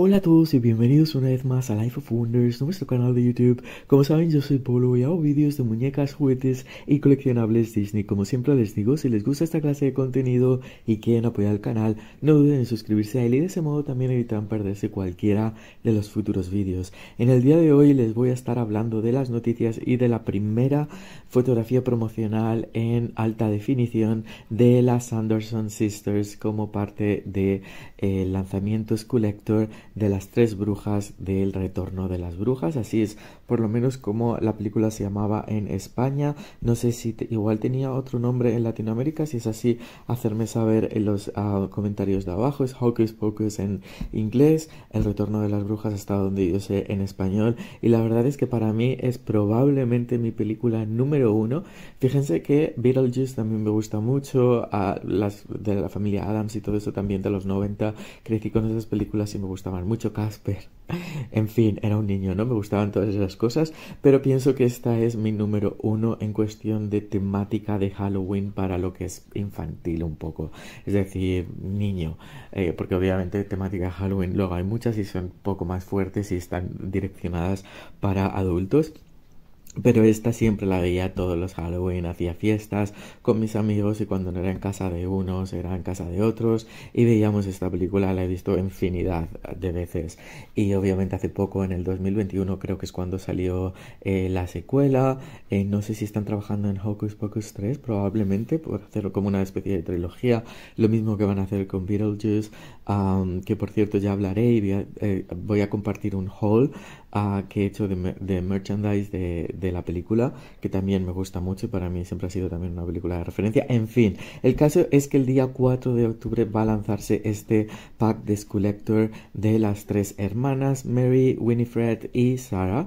Hola a todos y bienvenidos una vez más a Life of Wonders, nuestro canal de YouTube. Como saben, yo soy Polo y hago vídeos de muñecas, juguetes y coleccionables Disney. Como siempre les digo, si les gusta esta clase de contenido y quieren apoyar el canal, no duden en suscribirse a él y de ese modo también evitarán perderse cualquiera de los futuros vídeos. En el día de hoy les voy a estar hablando de las noticias y de la primera fotografía promocional en alta definición de las Anderson Sisters como parte de lanzamiento eh, lanzamientos collector de las tres brujas del retorno de las brujas. Así es por lo menos como la película se llamaba en España. No sé si igual tenía otro nombre en Latinoamérica, si es así, hacerme saber en los ah, comentarios de abajo. Es Hocus Pocus en inglés, El Retorno de las Brujas hasta donde yo sé en español. Y la verdad es que para mí es probablemente mi película número uno. Fíjense que Beetlejuice también me gusta mucho, ah, las de la familia Adams y todo eso también de los 90. Crecí con esas películas y me gustaban mucho Casper. En fin, era un niño, ¿no? Me gustaban todas esas cosas, pero pienso que esta es mi número uno en cuestión de temática de Halloween para lo que es infantil un poco, es decir, niño, eh, porque obviamente temática de Halloween luego hay muchas y son un poco más fuertes y están direccionadas para adultos. Pero esta siempre la veía todos los Halloween, hacía fiestas con mis amigos y cuando no era en casa de unos era en casa de otros y veíamos esta película, la he visto infinidad de veces y obviamente hace poco, en el 2021 creo que es cuando salió eh, la secuela, eh, no sé si están trabajando en Hocus Pocus 3 probablemente por hacerlo como una especie de trilogía, lo mismo que van a hacer con Beetlejuice, que por cierto ya hablaré y voy a, eh, compartir un haul ah, que he hecho de, de merchandise de la película, que también me gusta mucho y para mí siempre ha sido también una película de referencia. En fin, el caso es que el día 4 de octubre va a lanzarse este pack de Collector de las tres hermanas, Mary, Winifred y Sarah.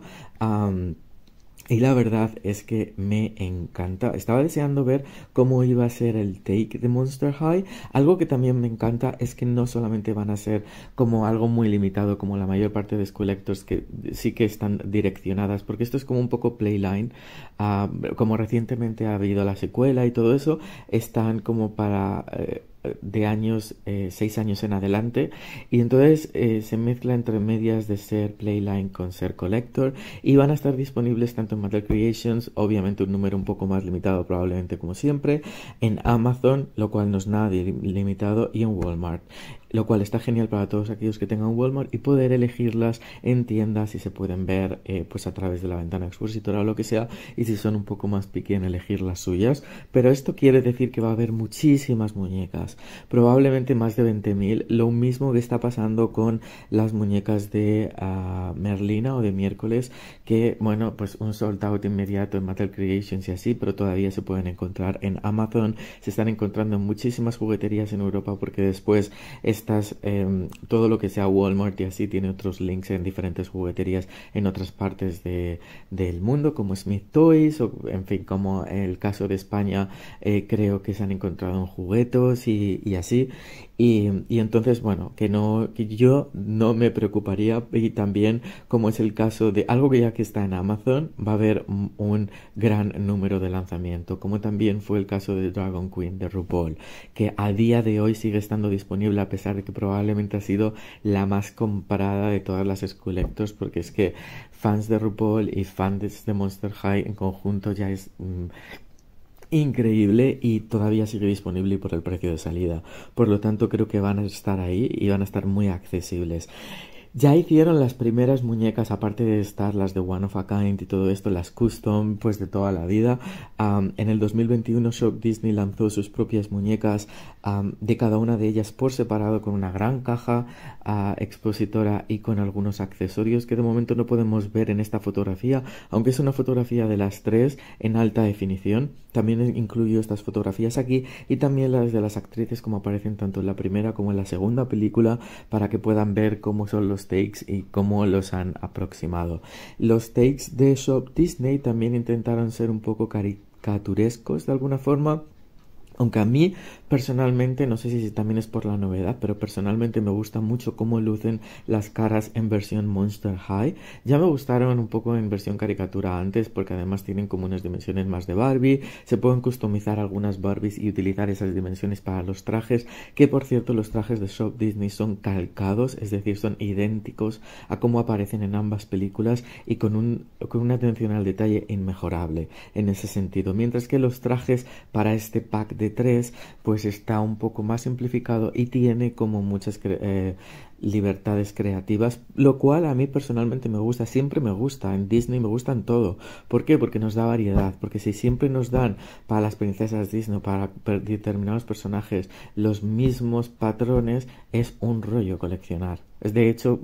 Y la verdad es que me encanta. Estaba deseando ver cómo iba a ser el take de Monster High. Algo que también me encanta es que no solamente van a ser como algo muy limitado, como la mayor parte de School que sí que están direccionadas, porque esto es como un poco playline. line. Ah, como recientemente ha habido la secuela y todo eso, están como para. Eh, de años, eh, seis años en adelante, y entonces eh, se mezcla entre medias de ser Playline con ser Collector, y van a estar disponibles tanto en Mattel Creations, obviamente un número un poco más limitado probablemente como siempre, en Amazon, lo cual no es nada limitado, y en Walmart lo cual está genial para todos aquellos que tengan Walmart y poder elegirlas en tiendas y se pueden ver eh, pues a través de la ventana expositora o lo que sea y si son un poco más piqui en elegir las suyas pero esto quiere decir que va a haber muchísimas muñecas probablemente más de 20.000 lo mismo que está pasando con las muñecas de ah, Merlina o de miércoles que bueno pues un sold out inmediato en Mattel Creations y así pero todavía se pueden encontrar en Amazon se están encontrando en muchísimas jugueterías en Europa porque después es Em, todo lo que sea Walmart y así tiene otros links en diferentes jugueterías en otras partes de, del mundo, como Smith Toys, o en fin, como el caso de España, eh, creo que se han encontrado en juguetos y, y así. Y, y, entonces, bueno, que no, que yo no me preocuparía y también como es el caso de algo que ya que está en Amazon, va a haber un gran número de lanzamientos como también fue el caso de Dragon Queen de RuPaul, que a día de hoy sigue estando disponible a pesar de que probablemente ha sido la más comprada de todas las escuelectos, porque es que fans de RuPaul y fans de Monster High en conjunto ya es... Mm, increíble y todavía sigue disponible por el precio de salida. Por lo tanto, creo que van a estar ahí y van a estar muy accesibles. Ya hicieron las primeras muñecas, aparte de estar las de One of a Kind y todo esto, las custom, pues de toda la vida. en el 2021 Shop Disney lanzó sus propias muñecas, de cada una de ellas por separado, con una gran caja ah, expositora y con algunos accesorios que de momento no podemos ver en esta fotografía, aunque es una fotografía de las tres en alta definición. También incluyo estas fotografías aquí y también las de las actrices como aparecen tanto en la primera como en la segunda película para que puedan ver cómo son los takes y cómo los han aproximado. Los takes de Shop Disney también intentaron ser un poco caricaturescos de alguna forma aunque a mí personalmente, no sé si también es por la novedad, pero personalmente me gusta mucho cómo lucen las caras en versión Monster High. Ya me gustaron un poco en versión caricatura antes, porque además tienen como unas dimensiones más de Barbie. Se pueden customizar algunas Barbies y utilizar esas dimensiones para los trajes, que por cierto los trajes de Shop Disney son calcados, es decir, son idénticos a cómo aparecen en ambas películas y con, una atención al detalle inmejorable en ese sentido. Mientras que los trajes para este pack de pues está un poco más simplificado y tiene como muchas eh, libertades creativas, lo cual a mí personalmente me gusta, siempre me gusta, en Disney me gusta en todo. ¿Por qué? Porque nos da variedad, porque si siempre nos dan para las princesas Disney, para determinados personajes, los mismos patrones, es un rollo coleccionar. De hecho,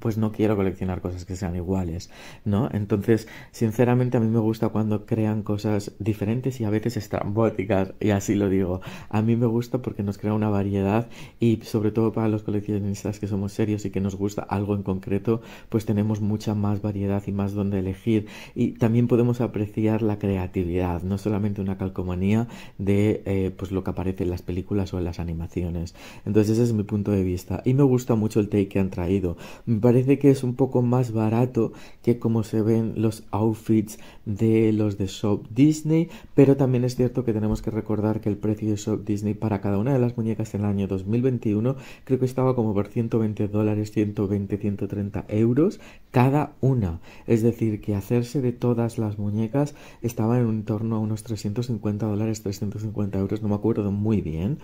pues no quiero coleccionar cosas que sean iguales, ¿no? Entonces, sinceramente a mí me gusta cuando crean cosas diferentes y a veces estrambóticas, y así lo digo. A mí me gusta porque nos crea una variedad y sobre todo para los coleccionistas que son serios y que nos gusta algo en concreto, pues tenemos mucha más variedad y más donde elegir. Y también podemos apreciar la creatividad, no solamente una calcomanía de eh, pues lo que aparece en las películas o en las animaciones. Entonces ese es mi punto de vista. Y me gusta mucho el take que han traído. Me parece que es un poco más barato que como se ven los outfits de los de Shop Disney, pero también es cierto que tenemos que recordar que el precio de Shop Disney para cada una de las muñecas en el año 2021 creo que estaba como por 120 dólares, 120, 130 euros cada una. Es decir, que hacerse de todas las muñecas estaba en torno a unos 350 dólares, 350 euros, no me acuerdo muy bien,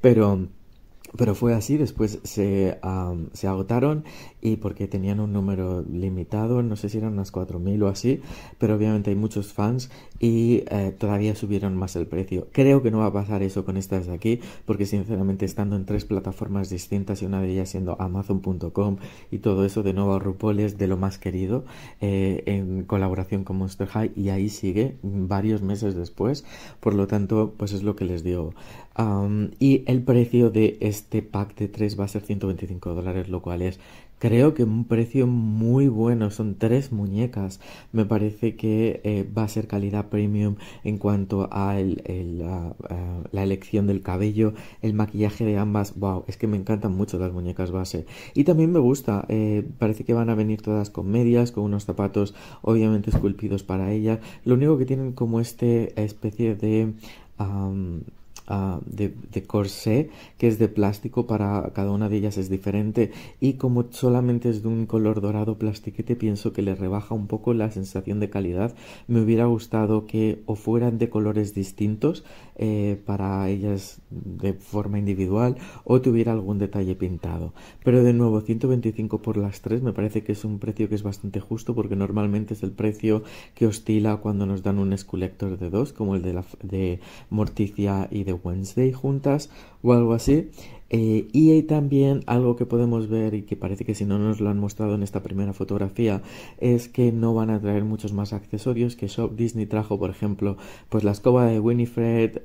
pero pero fue así, después se, se, agotaron y porque tenían un número limitado, no sé si eran unas 4.000 o así, pero obviamente hay muchos fans y eh, todavía subieron más el precio. Creo que no va a pasar eso con estas de aquí, porque sinceramente estando en tres plataformas distintas y una de ellas siendo amazon.com y todo eso, de nuevo RuPaul es de lo más querido eh, en colaboración con Monster High y ahí sigue varios meses después, por lo tanto pues es lo que les digo y el precio de este este pack de 3 va a ser 125 dólares, lo cual es creo que un precio muy bueno. Son tres muñecas. Me parece que eh, va a ser calidad premium en cuanto a la elección del cabello, el maquillaje de ambas. Wow, es que me encantan mucho las muñecas base. Y también me gusta. Eh, parece que van a venir todas con medias, con unos zapatos obviamente esculpidos para ellas. Lo único que tienen como este especie de... Ah, de, corsé, que es de plástico, para cada una de ellas es diferente. Y como solamente es de un color dorado plastiquete, pienso que le rebaja un poco la sensación de calidad. Me hubiera gustado que o fueran de colores distintos eh, para ellas de forma individual o tuviera algún detalle pintado. Pero de nuevo, 125 por las tres me parece que es un precio que es bastante justo porque normalmente es el precio que oscila cuando nos dan un esculector de dos, como el de, la, de Morticia y de Wednesday juntas o algo así. Eh, y hay también algo que podemos ver y que parece que si no nos lo han mostrado en esta primera fotografía es que no van a traer muchos más accesorios que Shop Disney trajo, por ejemplo, pues la escoba de Winifred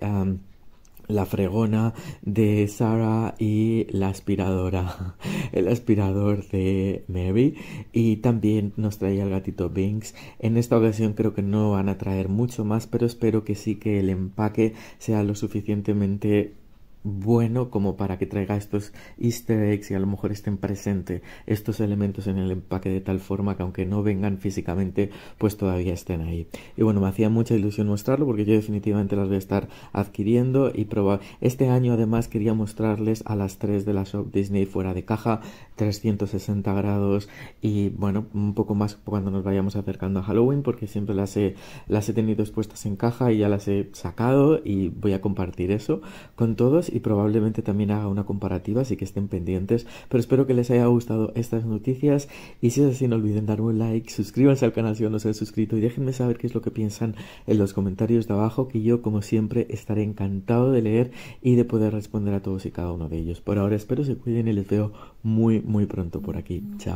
la fregona de Sarah y la aspiradora, el aspirador de Mary. Y también nos traía el gatito Binks. En esta ocasión creo que no van a traer mucho más, pero espero que sí que el empaque sea lo suficientemente bueno como para que traiga estos easter eggs y a lo mejor estén presentes estos elementos en el empaque de tal forma que aunque no vengan físicamente pues todavía estén ahí y bueno me hacía mucha ilusión mostrarlo porque yo definitivamente las voy a estar adquiriendo y probar este año además quería mostrarles a las tres de la shop Disney fuera de caja 360 grados y bueno un poco más cuando nos vayamos acercando a Halloween porque siempre las he, las he tenido expuestas en caja y ya las he sacado y voy a compartir eso con todos y probablemente también haga una comparativa, así que estén pendientes. Pero espero que les haya gustado estas noticias y si es así no olviden darme un like, suscríbanse al canal si aún no se han suscrito y déjenme saber qué es lo que piensan en los comentarios de abajo que yo como siempre estaré encantado de leer y de poder responder a todos y cada uno de ellos. Por ahora espero se cuiden y les veo muy muy pronto por aquí. Chao.